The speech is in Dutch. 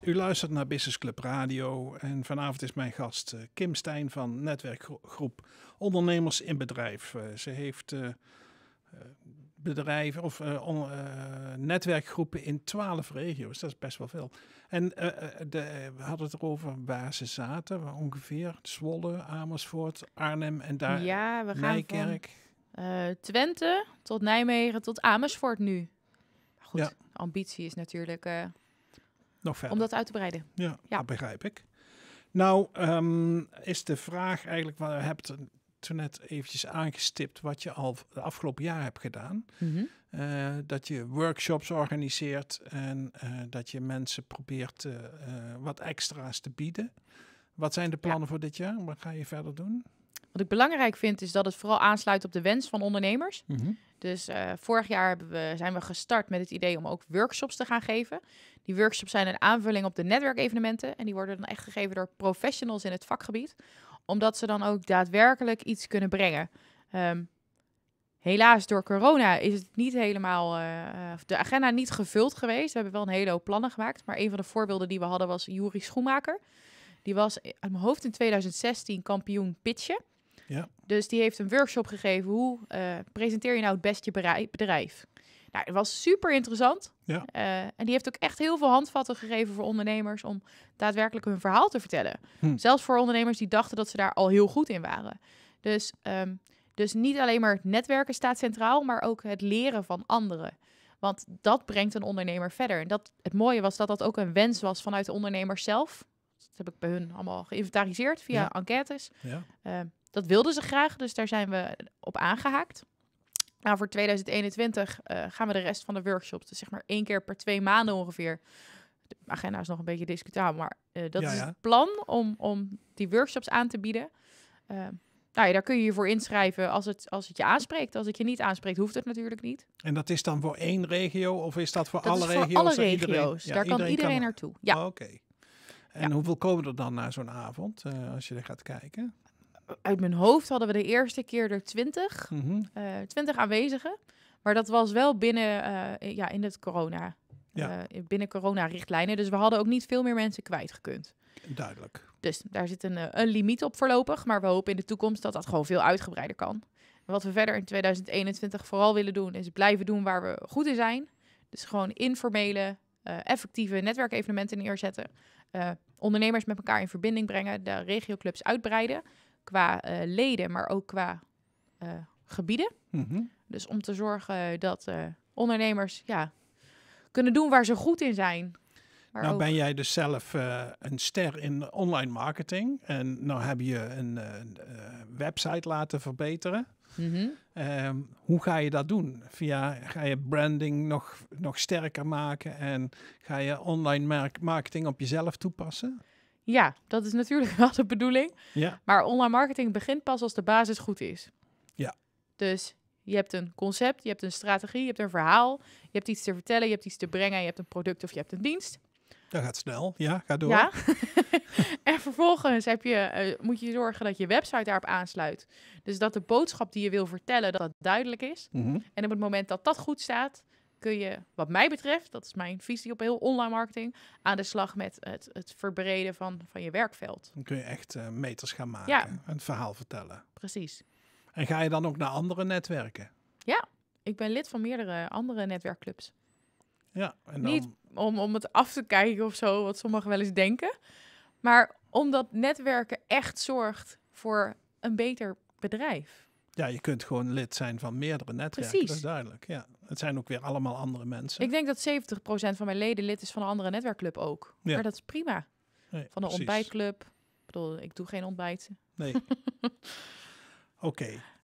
U luistert naar Business Club Radio en vanavond is mijn gast eh, Kim Stijn van netwerkgroep Ondernemers in Bedrijf. Eh, ze heeft eh, bedrijven of netwerkgroepen in twaalf regio's, dat is best wel veel. En we hadden het erover waar ze zaten, ongeveer Zwolle, Amersfoort, Arnhem en daar ja, we gaan Nijkerk. Twente tot Nijmegen tot Amersfoort nu. Goed, ambitie is natuurlijk... Nog verder. Om dat uit te breiden. Ja, dat begrijp ik. Nou, ehm, is de vraag eigenlijk, je hebt toen net eventjes aangestipt wat je al de afgelopen jaar hebt gedaan. Mhm. Eh, dat je workshops organiseert en eh, dat je mensen probeert eh, wat extra's te bieden. Wat zijn de plannen voor dit jaar? Wat ga je verder doen? Wat ik belangrijk vind is dat het vooral aansluit op de wens van ondernemers. Mhm. Dus eh, vorig jaar we, zijn we gestart met het idee om ook workshops te gaan geven. Die workshops zijn een aanvulling op de netwerkevenementen. En die worden dan echt gegeven door professionals in het vakgebied. Omdat ze dan ook daadwerkelijk iets kunnen brengen. Ehm, helaas door corona is het niet helemaal, eh, eh, de agenda niet gevuld geweest. We hebben wel een hele hoop plannen gemaakt. Maar een van de voorbeelden die we hadden was Juri Schoenmaker. Die was uit mijn hoofd in 2016 kampioen pitchen. Ja. Dus die heeft een workshop gegeven. Hoe eh, presenteer je nou het best je bedrijf? Nou, dat was super interessant. Ja. Eh, en die heeft ook echt heel veel handvatten gegeven voor ondernemers om daadwerkelijk hun verhaal te vertellen. Hm. Zelfs voor ondernemers die dachten dat ze daar al heel goed in waren. Dus, ehm, dus niet alleen maar het netwerken staat centraal, maar ook het leren van anderen. Want dat brengt een ondernemer verder. En dat, het mooie was dat dat ook een wens was vanuit de ondernemers zelf. Dat heb ik bij hun allemaal geïnventariseerd via enquêtes. Ja. Ehm, dat wilden ze graag, dus daar zijn we op aangehaakt. Nou, voor 2021 eh, gaan we de rest van de workshops, dus zeg maar één keer per twee maanden ongeveer. De agenda is nog een beetje discutabel, maar eh, dat is het plan om, om die workshops aan te bieden. Eh, nou ja, daar kun je je voor inschrijven als het, als het je aanspreekt. Als het je niet aanspreekt, hoeft het natuurlijk niet. En dat is dan voor één regio of is dat voor dat alle is voor regio's? Alle regio's. Iedereen, daar kan iedereen naartoe. Ja. Oh, oké. En hoeveel komen er dan naar zo'n avond als je er gaat kijken? uit mijn hoofd hadden we de eerste keer er 20, mm 20 aanwezigen. Maar dat was wel binnen, eh, ja, in het corona. Eh, binnen corona-richtlijnen. Dus we hadden ook niet veel meer mensen kwijtgekund. Duidelijk. Dus daar zit een, eh, een limiet op voorlopig. Maar we hopen in de toekomst dat dat gewoon veel uitgebreider kan. Wat we verder in 2021 vooral willen doen, is blijven doen waar we goed in zijn. Dus gewoon informele, effectieve netwerkevenementen neerzetten. Uh, ondernemers met elkaar in verbinding brengen, de regioclubs uitbreiden qua eh, leden, maar ook qua eh, gebieden. Mhm. Dus om te zorgen dat eh, ondernemers ja, kunnen doen waar ze goed in zijn. nou ben jij dus zelf een ster in online marketing. En nou heb je een website laten verbeteren. Mhm. Ehm, hoe ga je dat doen? Via, ga je branding nog, nog sterker maken en ga je online marketing op jezelf toepassen? Ja, dat is natuurlijk wel de bedoeling. Ja. Maar online marketing begint pas als de basis goed is. Ja. Dus je hebt een concept, je hebt een strategie, je hebt een verhaal, je hebt iets te vertellen, je hebt iets te brengen, je hebt een product of je hebt een dienst. Dat gaat snel, ja, ga door. Ja. en vervolgens heb je, eh, moet je zorgen dat je website daarop aansluit. Dus dat de boodschap die je wil vertellen, dat dat duidelijk is. Mm -hmm. En op het moment dat dat goed staat, kun je, wat mij betreft, dat is mijn visie op heel online marketing, aan de slag met het, het verbreden van, van je werkveld. Dan kun je echt eh, meters gaan maken een verhaal vertellen. Precies. En ga je dan ook naar andere netwerken? Ja, ik ben lid van meerdere andere netwerkclubs. Ja, en Niet om, om het af te kijken of zo, wat sommigen wel eens denken. Maar omdat netwerken echt zorgt voor een beter bedrijf ja, je kunt gewoon lid zijn van meerdere netwerken. Precies. Dat is duidelijk. Ja. Het zijn ook weer allemaal andere mensen. Ik denk dat 70% van mijn leden lid is van een andere netwerkclub ook. Ja. Maar dat is prima. Nee, van een ontbijtclub. Ik bedoel, ik doe geen ontbijten. Nee. Oké.